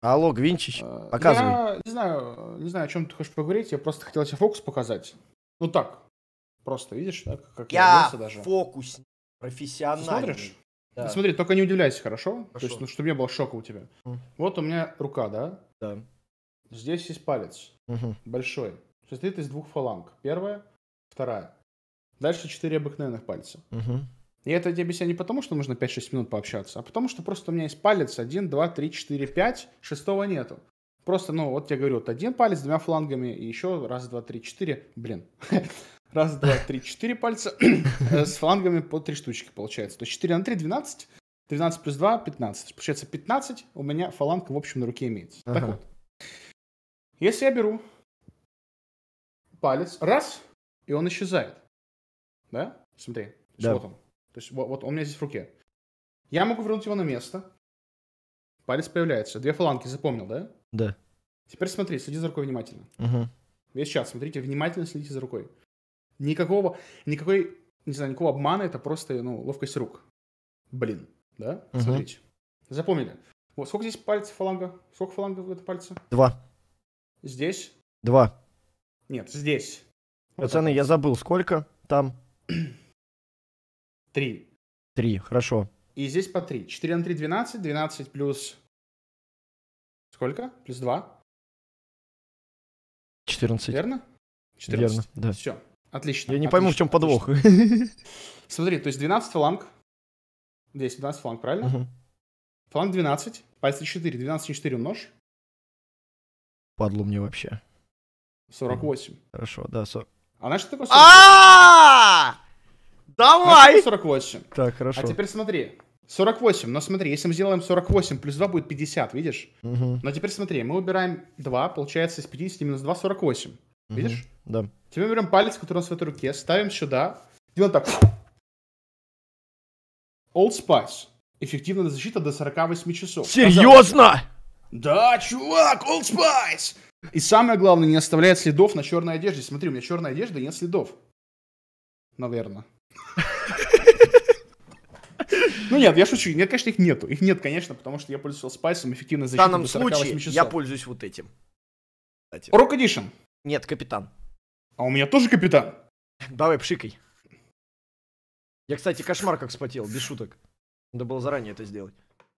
Алло, Гвинчич, а, показывай. Я не знаю, не знаю, о чем ты хочешь поговорить, я просто хотел тебе фокус показать. Ну так, просто, видишь, да, как я, я даже. фокус профессиональный. Смотришь? Да. Смотри, только не удивляйся, хорошо? хорошо? То есть, ну, чтобы не было шока у тебя. Mm. Вот у меня рука, да? Да. Здесь есть палец. Угу. Большой. Состоит из двух фаланг. Первая, вторая. Дальше четыре обыкновенных пальца. Угу. И это я тебе объясняю не потому, что нужно 5-6 минут пообщаться, а потому что просто у меня есть палец 1, 2, 3, 4, 5, шестого нету. Просто, ну, вот я говорю, вот один палец с двумя флангами, и еще раз, два, три, четыре, блин. Раз, два, три, четыре пальца с флангами по три штучки получается. То есть 4 на 3, 12, 12 плюс 2, 15. Получается 15 у меня фаланг в общем на руке имеется. Ага. Так вот. Если я беру палец, раз, и он исчезает. Да? Смотри, да. что там. То есть вот, вот он у меня здесь в руке. Я могу вернуть его на место. Палец появляется. Две фаланги, запомнил, да? Да. Теперь смотри, следи за рукой внимательно. Угу. Весь час смотрите, внимательно следите за рукой. Никакого, никакой, не знаю, никакого обмана, это просто, ну, ловкость рук. Блин, да? Угу. Смотрите. Запомнили. Вот, сколько здесь пальцев фаланга? Сколько фалангов это пальца? Два. Здесь? Два. Нет, здесь. Пацаны, вот я забыл, сколько там? Три. Три, хорошо. И здесь по три. четыре на три двенадцать двенадцать плюс... Сколько? Плюс два четырнадцать Верно? 14. Верно, да. Все, отлично. Я не отлично, пойму, в чем подвох. Смотри, то есть 12 фланг Здесь 12 фланг правильно? Угу. Фаланг 12, пальцы 4. 12 на 4 умножь. Падло мне вообще. 48. Хорошо, да, 40. А знаешь, что такое 48? А! Давай! 48. Так, хорошо. А теперь смотри. 48, но смотри, если мы сделаем 48, плюс 2 будет 50, видишь? Угу. Но теперь смотри, мы убираем 2, получается из 50 минус 2 48. Видишь? Да. Теперь берем палец, который у нас в этой руке, ставим сюда, делаем так. Old Spice. Эффективная защита до 48 часов. Серьезно? Да, чувак, Old Spice! И самое главное, не оставляет следов на черной одежде. Смотри, у меня черная одежда, нет следов. Наверное. Ну нет, я шучу. Нет, конечно, их нету. Их нет, конечно, потому что я пользуюсь спайсом эффективно. защитой. В данном случае часов. я пользуюсь вот этим. Кстати. Rock Нет, капитан. А у меня тоже капитан. Давай, пшикай. Я, кстати, кошмар как вспотел, без шуток. Надо было заранее это сделать.